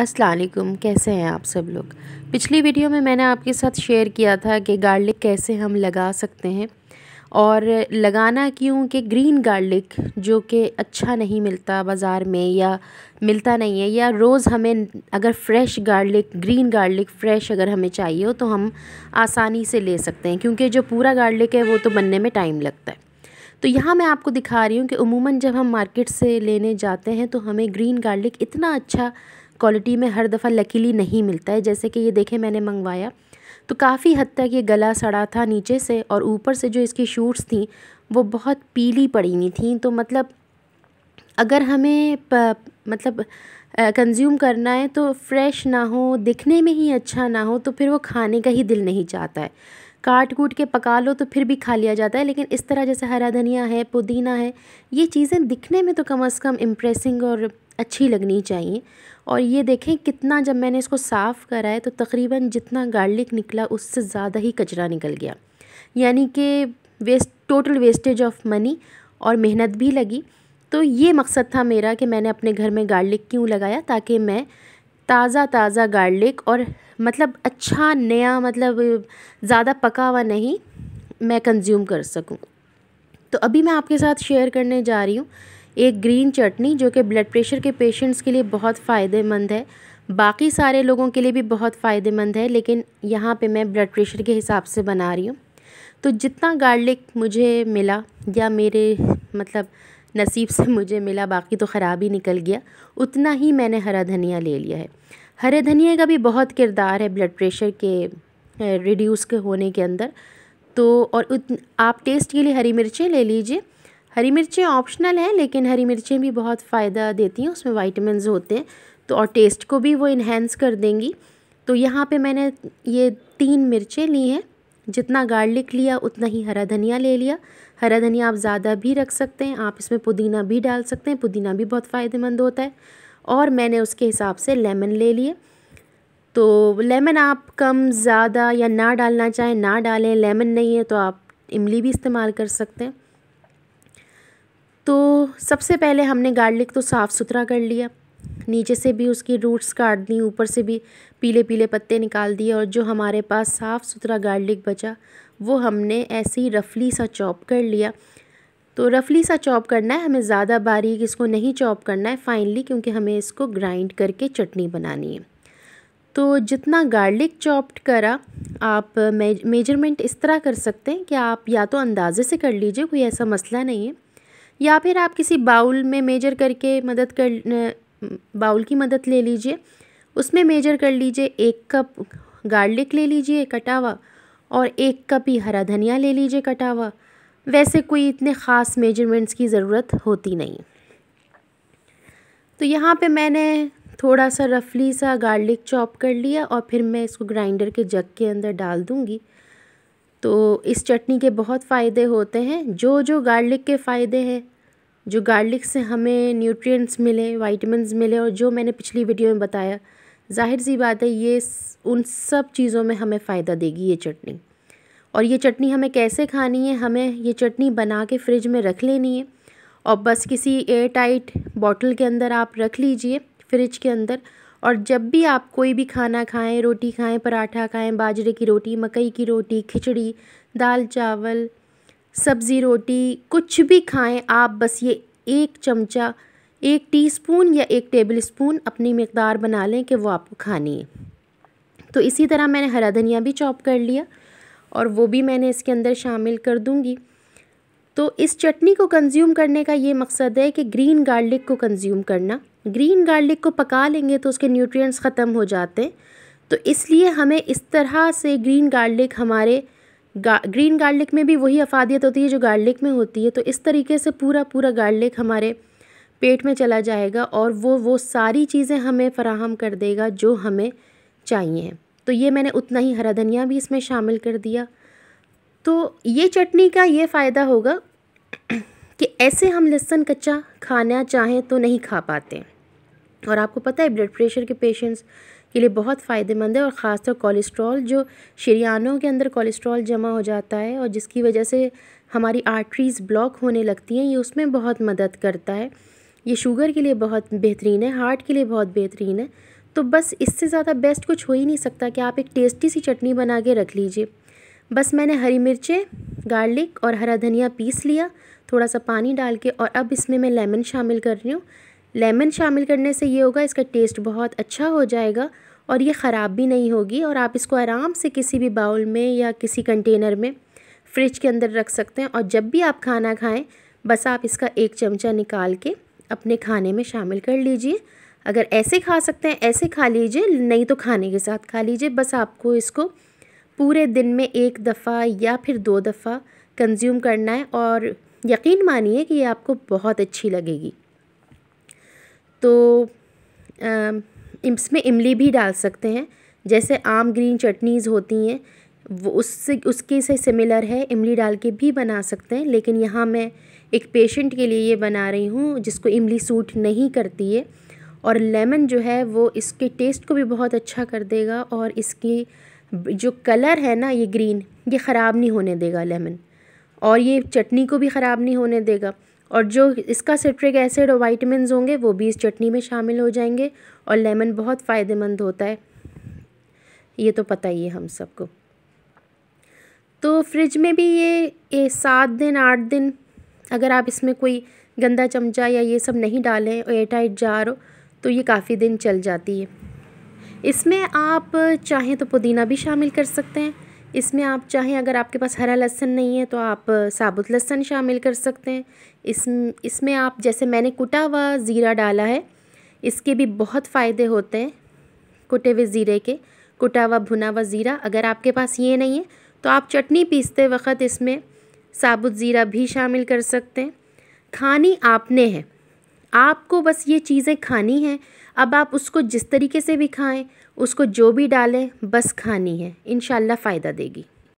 असलकुम कैसे हैं आप सब लोग पिछली वीडियो में मैंने आपके साथ शेयर किया था कि गार्लिक कैसे हम लगा सकते हैं और लगाना क्यों कि ग्रीन गार्लिक जो कि अच्छा नहीं मिलता बाज़ार में या मिलता नहीं है या रोज़ हमें अगर fresh garlic green garlic fresh अगर हमें चाहिए हो तो हम आसानी से ले सकते हैं क्योंकि जो पूरा गार्लिक है वो तो बनने में टाइम लगता है तो यहाँ मैं आपको दिखा रही हूँ कि उमूमन जब हम मार्केट से लेने जाते हैं तो हमें ग्रीन गार्लिक इतना अच्छा क्वालिटी में हर दफ़ा लकीली नहीं मिलता है जैसे कि ये देखें मैंने मंगवाया तो काफ़ी हद तक ये गला सड़ा था नीचे से और ऊपर से जो इसकी शूट्स थी वो बहुत पीली पड़ी हुई थी तो मतलब अगर हमें प, मतलब कंज्यूम करना है तो फ्रेश ना हो दिखने में ही अच्छा ना हो तो फिर वो खाने का ही दिल नहीं चाहता है काट कूट के पका लो तो फिर भी खा लिया जाता है लेकिन इस तरह जैसे हरा धनिया है पुदीना है ये चीज़ें दिखने में तो कम अज़ कम इम्प्रेसिंग और अच्छी लगनी चाहिए और ये देखें कितना जब मैंने इसको साफ़ करा है तो तकरीबन जितना गार्लिक निकला उससे ज़्यादा ही कचरा निकल गया यानी कि waste total wastage of money और मेहनत भी लगी तो ये मकसद था मेरा कि मैंने अपने घर में गार्लिक क्यों लगाया ताकि मैं ताज़ा ताज़ा गार्लिक और मतलब अच्छा नया मतलब ज़्यादा पका हुआ नहीं मैं कंज्यूम कर सकूं तो अभी मैं आपके साथ शेयर करने जा रही हूँ एक ग्रीन चटनी जो कि ब्लड प्रेशर के पेशेंट्स के लिए बहुत फ़ायदेमंद है बाकी सारे लोगों के लिए भी बहुत फ़ायदेमंद है लेकिन यहाँ पे मैं ब्लड प्रेशर के हिसाब से बना रही हूँ तो जितना गार्लिक मुझे मिला या मेरे मतलब नसीब से मुझे मिला बाकी तो ख़राब ही निकल गया उतना ही मैंने हरा धनिया ले लिया है हरे धनिया का भी बहुत किरदार है ब्लड प्रेशर के रिड्यूस के होने के अंदर तो और उत आप टेस्ट के लिए हरी मिर्चें ले लीजिए हरी मिर्चें ऑप्शनल हैं लेकिन हरी मिर्चें भी बहुत फ़ायदा देती हैं उसमें वाइटमिन होते हैं तो और टेस्ट को भी वो इन्हेंस कर देंगी तो यहाँ पे मैंने ये तीन मिर्चें ली हैं जितना गार्लिक लिया उतना ही हरा धनिया ले लिया हरा धनिया आप ज़्यादा भी रख सकते हैं आप इसमें पुदीना भी डाल सकते हैं पुदीना भी बहुत फ़ायदेमंद होता है और मैंने उसके हिसाब से लेमन ले लिए तो लेमन आप कम ज़्यादा या ना डालना चाहें ना डालें लेमन नहीं है तो आप इमली भी इस्तेमाल कर सकते हैं तो सबसे पहले हमने गार्लिक तो साफ़ सुथरा कर लिया नीचे से भी उसकी रूट्स काट दी ऊपर से भी पीले पीले पत्ते निकाल दिए और जो हमारे पास साफ़ सुथरा गार्लिक बचा वो हमने ऐसे ही रफली सा चॉप कर लिया तो रफली सा चॉप करना है हमें ज़्यादा बारीक इसको नहीं चॉप करना है फाइनली क्योंकि हमें इसको ग्राइंड करके चटनी बनानी है तो जितना गार्लिक चॉप्ड करा आप मेजरमेंट इस तरह कर सकते हैं कि आप या तो अंदाज़े से कर लीजिए कोई ऐसा मसला नहीं है या फिर आप किसी बाउल में मेजर करके मदद कर बाउल की मदद ले लीजिए उसमें मेजर कर लीजिए एक कप गार्लिक ले लीजिए कटावा और एक कप ही हरा धनिया ले लीजिए कटावा वैसे कोई इतने ख़ास मेजरमेंट्स की ज़रूरत होती नहीं तो यहाँ पे मैंने थोड़ा सा रफली सा गार्लिक चॉप कर लिया और फिर मैं इसको ग्राइंडर के जग के अंदर डाल दूँगी तो इस चटनी के बहुत फ़ायदे होते हैं जो जो गार्लिक के फ़ायदे हैं जो गार्लिक से हमें न्यूट्रिएंट्स मिले वाइटमिनस मिले और जो मैंने पिछली वीडियो में बताया जाहिर सी बात है ये उन सब चीज़ों में हमें फ़ायदा देगी ये चटनी और ये चटनी हमें कैसे खानी है हमें ये चटनी बना के फ्रिज में रख लेनी है और बस किसी एयर टाइट बॉटल के अंदर आप रख लीजिए फ्रिज के अंदर और जब भी आप कोई भी खाना खाएँ रोटी खाएँ पराठा खाएँ बाजरे की रोटी मकई की रोटी खिचड़ी दाल चावल सब्ज़ी रोटी कुछ भी खाएँ आप बस ये एक चमचा एक टीस्पून या एक टेबल स्पून अपनी मकदार बना लें कि वो आपको खानी है तो इसी तरह मैंने हरा धनिया भी चॉप कर लिया और वो भी मैंने इसके अंदर शामिल कर दूँगी तो इस चटनी को कंज्यूम करने का ये मकसद है कि ग्रीन गार्लिक को कंज्यूम करना ग्रीन गार्लिक को पका लेंगे तो उसके न्यूट्रिएंट्स ख़त्म हो जाते हैं तो इसलिए हमें इस तरह से ग्रीन गार्लिक हमारे गा, ग्रीन गार्लिक में भी वही अफादियत होती है जो गार्लिक में होती है तो इस तरीके से पूरा पूरा गार्लिक हमारे पेट में चला जाएगा और वो वो सारी चीज़ें हमें फ़राहम कर देगा जो हमें चाहिए तो ये मैंने उतना ही हरा धनिया भी इसमें शामिल कर दिया तो ये चटनी का ये फ़ायदा होगा कि ऐसे हम लहसन कच्चा खाना चाहें तो नहीं खा पाते और आपको पता है ब्लड प्रेशर के पेशेंट्स के लिए बहुत फ़ायदेमंद है और ख़ासतौर कोलेस्ट्रॉल जो शरियानों के अंदर कोलेस्ट्रॉल जमा हो जाता है और जिसकी वजह से हमारी आर्टरीज़ ब्लॉक होने लगती हैं ये उसमें बहुत मदद करता है ये शुगर के लिए बहुत बेहतरीन है हार्ट के लिए बहुत बेहतरीन है तो बस इससे ज़्यादा बेस्ट कुछ हो ही नहीं सकता कि आप एक टेस्टी सी चटनी बना के रख लीजिए बस मैंने हरी मिर्चें गार्लिक और हरा धनिया पीस लिया थोड़ा सा पानी डाल के और अब इसमें मैं लेमन शामिल कर रही हूँ लेमन शामिल करने से ये होगा इसका टेस्ट बहुत अच्छा हो जाएगा और ये ख़राब भी नहीं होगी और आप इसको आराम से किसी भी बाउल में या किसी कंटेनर में फ्रिज के अंदर रख सकते हैं और जब भी आप खाना खाएं बस आप इसका एक चमचा निकाल के अपने खाने में शामिल कर लीजिए अगर ऐसे खा सकते हैं ऐसे खा लीजिए नहीं तो खाने के साथ खा लीजिए बस आपको इसको पूरे दिन में एक दफ़ा या फिर दो दफ़ा कंज्यूम करना है और यकीन मानिए कि ये आपको बहुत अच्छी लगेगी तो इसमें इमली भी डाल सकते हैं जैसे आम ग्रीन चटनीज़ होती हैं वो उससे उसके से सिमिलर है इमली डाल के भी बना सकते हैं लेकिन यहाँ मैं एक पेशेंट के लिए ये बना रही हूँ जिसको इमली सूट नहीं करती है और लेमन जो है वो इसके टेस्ट को भी बहुत अच्छा कर देगा और इसकी जो कलर है ना ये ग्रीन ये ख़राब नहीं होने देगा लेमन और ये चटनी को भी ख़राब नहीं होने देगा और जो इसका सिट्रिक एसिड और वाइटमिन होंगे वो भी इस चटनी में शामिल हो जाएंगे और लेमन बहुत फ़ायदेमंद होता है ये तो पता ही है हम सबको तो फ्रिज में भी ये, ये सात दिन आठ दिन अगर आप इसमें कोई गंदा चमचा या ये सब नहीं डालें एयरटाइट जार हो तो ये काफ़ी दिन चल जाती है इसमें आप चाहें तो पुदीना भी शामिल कर सकते हैं इसमें आप चाहें अगर आपके पास हरा लहसन नहीं है तो आप साबुत लहसन शामिल कर सकते हैं इस इसमें आप जैसे मैंने कुटा हुआ ज़ीरा डाला है इसके भी बहुत फ़ायदे होते हैं कुटे हुए ज़ीरे के कुटा हुआ भुना हुआ ज़ीरा अगर आपके पास ये नहीं है तो आप चटनी पीसते वक्त इसमें साबुत ज़ीरा भी शामिल कर सकते हैं खानी आपने है आपको बस ये चीज़ें खानी हैं अब आप उसको जिस तरीके से भी खाएं उसको जो भी डालें बस खानी है इन फ़ायदा देगी